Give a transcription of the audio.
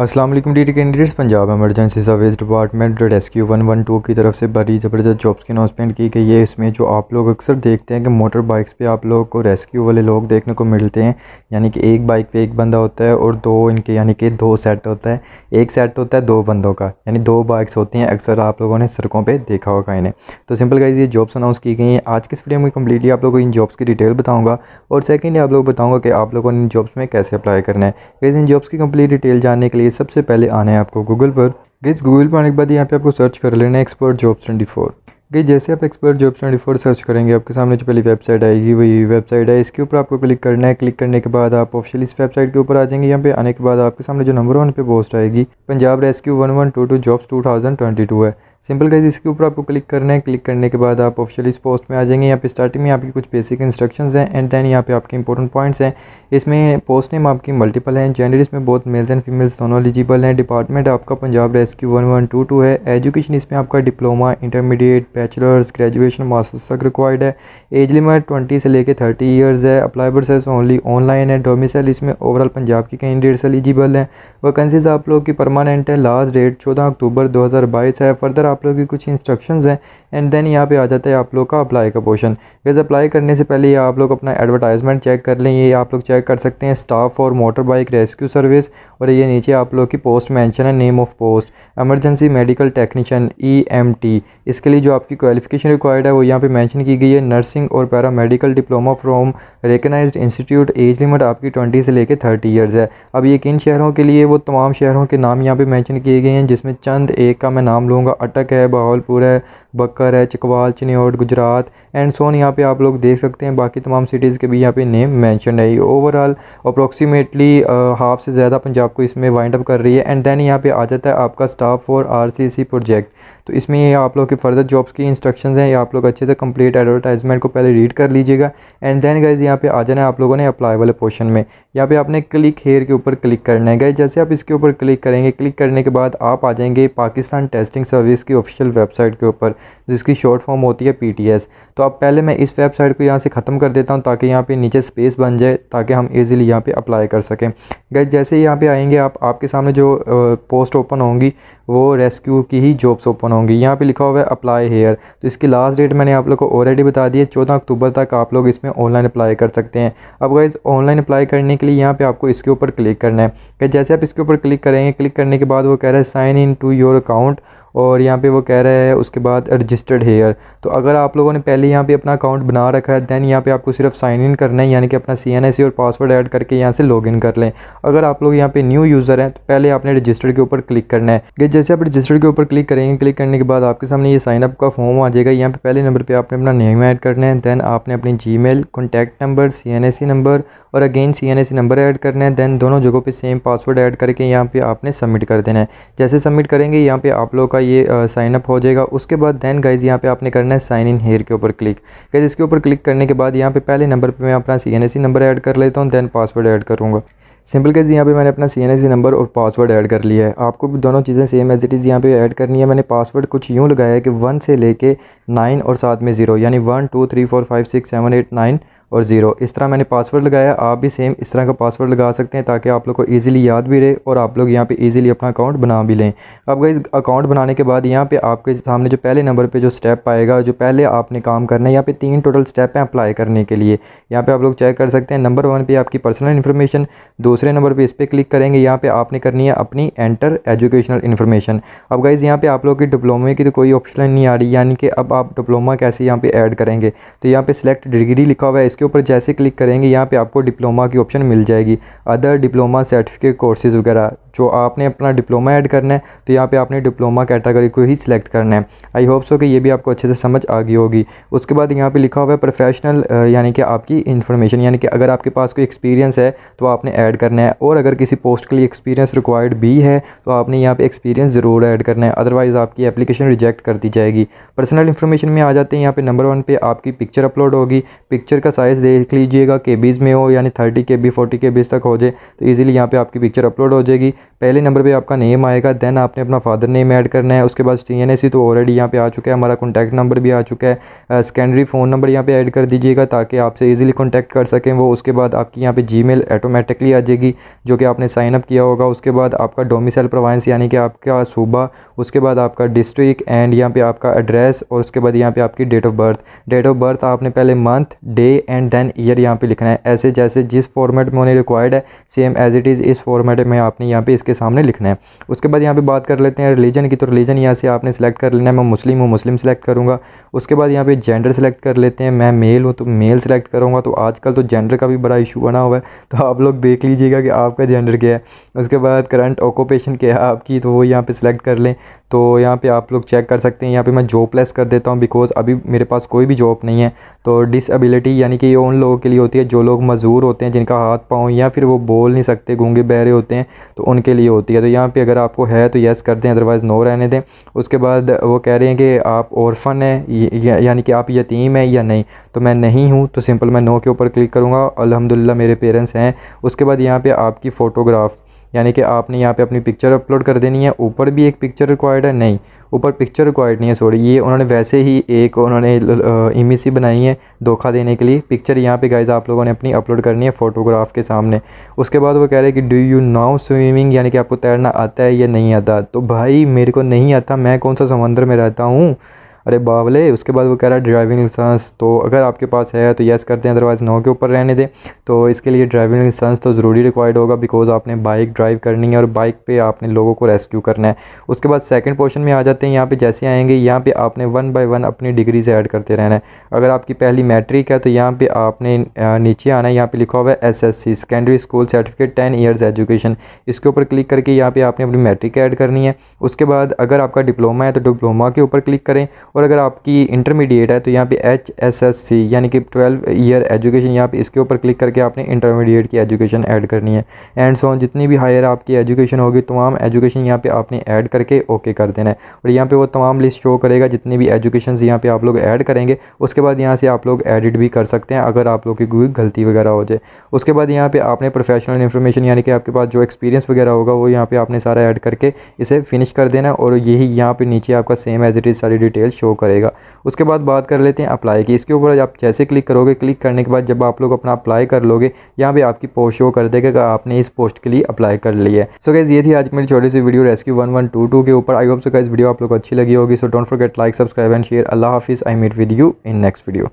Aslam D T candidates Punjab emergency service department rescue one one two की तरफ से बड़ी ज़बरदस्त जॉब्स की अनाउंसमेंट की गई है इसमें जो आप लोग अक्सर देखते हैं कि मोटर बाइक्स पे आप लोगों को रेस्क्यू वाले लोग देखने को मिलते हैं यानी कि एक बाइक पे एक बंदा होता है और दो इनके यानी कि दो सेट होता है एक सेट होता है दो बंदों का यानी दो बाइक्स होती हैं अक्सर आप लोगों ने सड़कों पर देखा होगा इन्हें तो सिंपल गाइज ये जॉब्स अनाउंस की गई हैं आज किस इस वीडियो में कम्प्लीटली आप लोगों को इन जॉब्स की डिटेल बताऊँगा और सेकेंडली आप लोग बताऊँगा कि आप लोगों ने इन जॉब्स में कैसे अप्लाई करना है इन जॉब्स की कम्प्लीट डिटेल जानने के लिए लिए सबसे पहले आना है आपको गूगल पर गेज गूगल पर आने के बाद यहाँ पे आपको सर्च कर लेना है एक्सपर्ट जॉब ट्वेंटी फोर गई जैसे आप expert job twenty four search करेंगे आपके सामने जो पहली वेबसाइट आएगी वही वेबसाइट है इसके ऊपर आपको क्लिक करना है क्लिक करने के बाद आप ऑफिशियल इस वेबसाइट के ऊपर आ जाएंगे यहाँ पे आने के बाद आपके सामने जो नंबर वन पे पोस्ट आएगी Punjab rescue one one two two jobs two thousand twenty two है सिंपल गाइज इसके ऊपर आपको क्लिक करना है क्लिक करने के बाद आप ऑफिशियल इस पोस्ट में आ जाएंगे यहाँ पे स्टार्टिंग में आपकी कुछ बेसिक इंस्ट्रक्शंस हैं एंड देन यहाँ पे आपके इंपॉर्टेंट पॉइंट्स हैं इसमें पोस्ट नेम आपकी मल्टीपल हैं जेंडर इसमें बहुत मेल्स एंड फीमेल्स दोनों एलिजिबल हैं डिपार्टमेंट आपका Punjab rescue one one two two है एजुकेशन इसमें आपका diploma intermediate bachelors graduation masters तक रिक्वायर्ड है एज लिमिट ट्वेंटी से लेकर थर्टी ईयर्स है अप्लाई प्रोसेस ओनली ऑनलाइन है डोमिसल इसमें ओवरऑल पंजाब के कैंडिडेट्स एलिजिबल हैं वैकेंसीज आप लोग की परमानेंट है लास्ट डेट चौदह अक्टूबर दो है फर्दर आप लोग की कुछ इंस्ट्रक्शन हैं एंड देन यहाँ पे आ जाता है आप लोग का अप्लाई का पोर्शन गैस अप्लाई करने से पहले ये आप लोग अपना एडवर्टाइजमेंट चेक कर लें ये आप लोग चेक कर सकते हैं स्टाफ और मोटर बाइक रेस्क्यू सर्विस और ये नीचे आप लोग की पोस्ट मैंशन है name of post emergency medical technician E M T इसके लिए जो आपकी क्वालिफिकेशन रिक्वायर्ड है वो यहाँ पर मैंशन की गई है नर्सिंग और paramedical diploma from recognise institute age limit आपकी ट्वेंटी से लेकर थर्टी ईयर्स है अब ये किन शहरों के लिए वो तमाम शहरों के नाम यहाँ पे मैंशन किए गए हैं जिसमें चंद एक का मैं नाम लूँगा अटक तक है बहावलपुर है बकर है चकवाल चनेट गुजरात एंड सोन यहाँ पे आप लोग देख सकते हैं बाकी तमाम सिटीज़ के भी यहाँ पे नेम मेंशन है ओवरऑल अप्रोक्सीमेटली हाफ से ज़्यादा पंजाब को इसमें वाइंड अप कर रही है एंड देन यहाँ पे आ जाता है आपका स्टाफ फॉर आरसीसी प्रोजेक्ट तो इसमें ये आप लोग के फर्दर जॉब्स की इंस्ट्रक्शन हैं ये आप लोग अच्छे से कंप्लीट एडवर्टाइजमेंट को पहले रीड कर लीजिएगा एंड देन गाइज यहाँ पे आ जाना है आप लोगों ने अप्लाई वाले पोर्शन में यहाँ पे आपने क्लिक हेयर के ऊपर क्लिक करना है गाइज जैसे आप इसके ऊपर क्लिक करेंगे क्लिक करने के बाद आप आ जाएंगे पाकिस्तान टेस्टिंग सर्विस की ऑफिशियल वेबसाइट के ऊपर जिसकी शॉर्ट फॉर्म होती है पी तो अब पहले मैं इस वेबसाइट को यहाँ से ख़त्म कर देता हूँ ताकि यहाँ पे नीचे स्पेस बन जाए ताकि हम ईजिली यहाँ पे अप्लाई कर सकें गैस जैसे ही यहाँ पे आएंगे आप आपके सामने जो पोस्ट ओपन होंगी वो रेस्क्यू की ही जॉब्स ओपन होंगी यहाँ पे लिखा हुआ है अप्लाई हेयर तो इसकी लास्ट डेट मैंने आप लोग को ऑलरेडी बता दी है चौदह अक्टूबर तक आप लोग इसमें ऑनलाइन अप्लाई कर सकते हैं अब गैस ऑनलाइन अप्लाई करने के लिए यहाँ पर आपको इसके ऊपर क्लिक करना है जैसे आप इसके ऊपर क्लिक करेंगे क्लिक करने के बाद वो कह रहा है sign in to your account और यहाँ पे वो कह रहा है उसके बाद रजिस्टर्ड हेयर तो अगर आप लोगों ने पहले यहाँ पे अपना अकाउंट बना रखा है दैन यहाँ पे आपको सिर्फ साइन इन करना है यानी कि अपना सी और पासवर्ड ऐड करके यहाँ से लॉगिन कर लें अगर आप लोग यहाँ पे न्यू यूज़र हैं तो पहले आपने रजिस्टर के ऊपर क्लिक करना है जैसे आप रजिस्टर के ऊपर क्लिक करेंगे क्लिक करने के बाद आपके सामने ये साइनअप का फॉर्म आ जाएगा यहाँ पर पहले नंबर पर आपने अपना नेम ऐड करना है दैन आपने अपनी Gmail contact number C number और अगेन सी नंबर ऐड करना है दैन दोनों जगहों पर सेम पासवर्ड ऐड करके यहाँ पर आपने सबमिट कर देना है जैसे सबमिट करेंगे यहाँ पर आप लोग का ये साइनअप हो जाएगा उसके बाद दैन गाइज़ यहाँ पे आपने करना है साइन इन हेयर के ऊपर क्लिक गाइज़ इसके ऊपर क्लिक करने के बाद यहाँ पे पहले नंबर पे मैं अपना सी नंबर ऐड कर लेता हूँ दैन पासवर्ड ऐड करूँगा सिंपल कैसे यहाँ पे मैंने अपना सी नंबर और पासवर्ड ऐड कर लिया है आपको भी दोनों चीज़ें सेम एज इट इज़ यहाँ पे ऐड करनी है मैंने पासवर्ड कुछ यूँ लगाया है कि वन से लेके नाइन और साथ में ज़ीरो यानी one two three four five six seven eight nine और ज़ीरो इस तरह मैंने पासवर्ड लगाया आप भी सेम इस तरह का पासवर्ड लगा सकते हैं ताकि आप लोग को ईजिली याद भी रहे और आप लोग यहाँ पे ईजिली अपना अकाउंट बना भी लें अब गई अकाउंट बनाने के बाद यहाँ पे आपके सामने जो पहले नंबर पे जो स्टेप आएगा जो पहले आपने काम करना है यहाँ पे तीन टोटल स्टेप हैं अप्लाई करने के लिए यहाँ पर आप लोग चेक कर सकते हैं नंबर वन पर आपकी पर्सनल इन्फॉर्मेशन दूसरे नंबर पर इस पर क्लिक करेंगे यहाँ पर आपने करनी है अपनी एंटर एजुकेशनल इन्फॉर्मेशन अब गाइज़ यहाँ पे आप लोग की डिप्लोमे की तो कोई ऑप्शन नहीं आ रही यानी कि अब आप डिप्लोमा कैसे यहाँ पे ऐड करेंगे तो यहाँ पे सिलेक्ट डिग्री लिखा हुआ है इसके ऊपर जैसे क्लिक करेंगे यहाँ पे आपको डिप्लोमा की ऑप्शन मिल जाएगी अदर डिप्लोमा सर्टिफिकेट कोर्सेज़ वगैरह जो आपने अपना डिप्लोमा ऐड करना है तो यहाँ पे आपने डिप्लोमा कैटेगरी को ही सिलेक्ट करना है आई होप सो कि ये भी आपको अच्छे से समझ आ गई होगी उसके बाद यहाँ पे लिखा हुआ है प्रोफेशनल यानी कि आपकी इन्फॉर्मेशन यानी कि अगर आपके पास कोई एक्सपीरियंस है तो आपने ऐड करना है और अगर किसी पोस्ट के लिए एक्सपीरियंस रिक्वायर्ड भी है तो आपने यहाँ पर एक्सपीरियंस ज़रूर ऐड करना है अदरवाइज़ आपकी एप्लीकेशन रिजेक्ट कर दी जाएगी पर्सनल इन्फॉर्मेशन में आ जाते हैं यहाँ पर नंबर वन पर आपकी पिक्चर अपलोड होगी पिक्चर का साइज़ देख लीजिएगा के बीज में हो यानी थर्टी के बी फोर्टी के बीज तक हो जाए तो ईजिली यहाँ पे आपकी पिक्चर अपलोड हो जाएगी पहले नंबर पर आपका नेम आएगा देन आपने अपना फादर नेम ऐड करना है उसके बाद टी एन एस सी तो ऑलरेडी यहाँ पे आ चुका है हमारा कॉन्टैक्ट नंबर भी आ चुका है सेकेंडरी फ़ोन नंबर यहाँ पर ऐड कर दीजिएगा ताकि आपसे ईजिली कॉन्टैक्ट कर सकें वो उसके बाद आपकी यहाँ पर जी मेल ऑटोमेटिकली आ जाएगी जो कि आपने साइनअप किया होगा उसके बाद आपका डोमिसल प्रोवाइंस यानी कि आपका सूबा उसके बाद आपका डिस्ट्रिक्ट एंड यहाँ पर आपका एड्रेस और उसके बाद यहाँ पर आपकी date of birth date of birth आपने पहले month day and and then year यहाँ पे लिखना है ऐसे जैसे जिस फॉर्मेट में उन्हें रिक्वायर्ड है सेम एज इट इज़ इस फॉर्मेट में आपने यहाँ पे इसके सामने लिखना है उसके बाद यहाँ पे बात कर लेते हैं रिलीजन की तो रिलीजन यहाँ से आपने सेलेक्ट कर लेना है मैं मुस्लिम हूँ मुस्लिम सेलेक्ट करूँगा उसके बाद यहाँ पे जेंडर सेलेक्ट कर लेते हैं मैं मेल हूँ तो मेल सेलेक्ट करूँगा तो आजकल तो जेंडर का भी बड़ा इशू बना हुआ है तो आप लोग देख लीजिएगा कि आपका जेंडर क्या है उसके बाद करंट ऑक्यूपेशन क्या है आपकी तो वो यहाँ पर सेलेक्ट कर लें तो यहाँ पर आप लोग चेक कर सकते हैं यहाँ पर मैं जॉब प्लेस कर देता हूँ बिकॉज़ अभी मेरे पास कोई भी जॉब नहीं है तो डिसबिलिटी यानी कि कि ये उन लोगों के लिए होती है जो लोग मज़दूर होते हैं जिनका हाथ पाँव या फिर वो बोल नहीं सकते गूंगे बहरे होते हैं तो उनके लिए होती है तो यहाँ पे अगर आपको है तो येस कर दें अदरवाइज़ नो रहने दें उसके बाद वो कह रहे हैं कि आप औरफन हैं यानी कि आप यतीम हैं या नहीं तो मैं नहीं हूँ तो सिंपल मैं नो के ऊपर क्लिक करूँगा अलहमदिल्ला मेरे पेरेंट्स हैं उसके बाद यहाँ पर आपकी फ़ोटोग्राफ यानी कि आपने यहाँ पे अपनी पिक्चर अपलोड कर देनी है ऊपर भी एक पिक्चर रिक्वायर्ड है नहीं ऊपर पिक्चर रिक्वायर्ड नहीं है सॉरी ये उन्होंने वैसे ही एक उन्होंने इमेज सी बनाई है धोखा देने के लिए पिक्चर यहाँ पे गाइज आप लोगों ने अपनी अपलोड करनी है फोटोग्राफ के सामने उसके बाद वो कह रहे हैं कि डू यू नाउ स्विमिंग यानी कि आपको तैरना आता है या नहीं आता तो भाई मेरे को नहीं आता मैं कौन सा समंदर में रहता हूँ अरे बावले उसके बाद वो कह रहा है ड्राइविंग लाइसेंस तो अगर आपके पास है तो येस करते हैं अदरवाइज़ नौ के ऊपर रहने दें तो इसके लिए ड्राइविंग लाइसेंस तो ज़रूरी रिक्वायर्ड होगा बिकॉज आपने बाइक ड्राइव करनी है और बाइक पर आपने लोगों को रेस्क्यू करना है उसके बाद सेकेंड पोर्शन में आ जाते हैं यहाँ पर जैसे आएंगे यहाँ पर आपने वन बाई वन अपनी डिग्री से ऐड करते रहना है अगर आपकी पहली मैट्रिक है तो यहाँ पर आपने नीचे आना है यहाँ पर लिखा हुआ है S S C secondary school certificate ten years education इसके ऊपर क्लिक करके यहाँ पे आपने अपनी मैट्रिक ऐड करनी है उसके बाद अगर आपका डिप्लोमा है तो डिप्लोमा के ऊपर क्लिक करें और अगर आपकी इंटरमीडिएट है तो यहाँ पे एच एस एस सी यानी कि ट्वेल्व ईयर एजुकेशन यहाँ पे इसके ऊपर क्लिक करके आपने इंटरमीडिएट की एजुकेशन ऐड करनी है एंड सोन जितनी भी हायर आपकी एजुकेशन होगी तमाम एजुकेशन यहाँ पे आपने ऐड करके ओके कर देना है और यहाँ पे वो तमाम लिस्ट शो करेगा जितनी भी एजुकेशन यहाँ पे आप लोग ऐड करेंगे उसके बाद यहाँ से आप लोग एडिट भी कर सकते हैं अगर आप लोग की कोई गलती वगैरह हो जाए उसके बाद यहाँ पे आपने प्रोफेशनल इन्फॉर्मेशन यानी कि आपके पास जो एक्सपीरियंस वगैरह होगा वो यहाँ पे आपने सारा ऐड करके इसे फिनिश कर देना और यही यहाँ पे नीचे आपका सेम एज इट इज़ सारी डिटेल्स शो शो करेगा उसके बाद बात कर लेते हैं अप्लाई की इसके ऊपर आप जैसे क्लिक करोगे क्लिक करने के बाद जब आप लोग अपना अप्लाई कर लोगे यहाँ पे आपकी पोस्ट शो कर देगा आपने इस पोस्ट के लिए अप्लाई कर लिया है सो गैस ये थी आज मेरी छोटी सी video rescue one one two two के ऊपर I hope so guess video आप लोग अच्छी लगी होगी so don't forget like subscribe and share अल्लाह हाफिज़ I meet with you in next video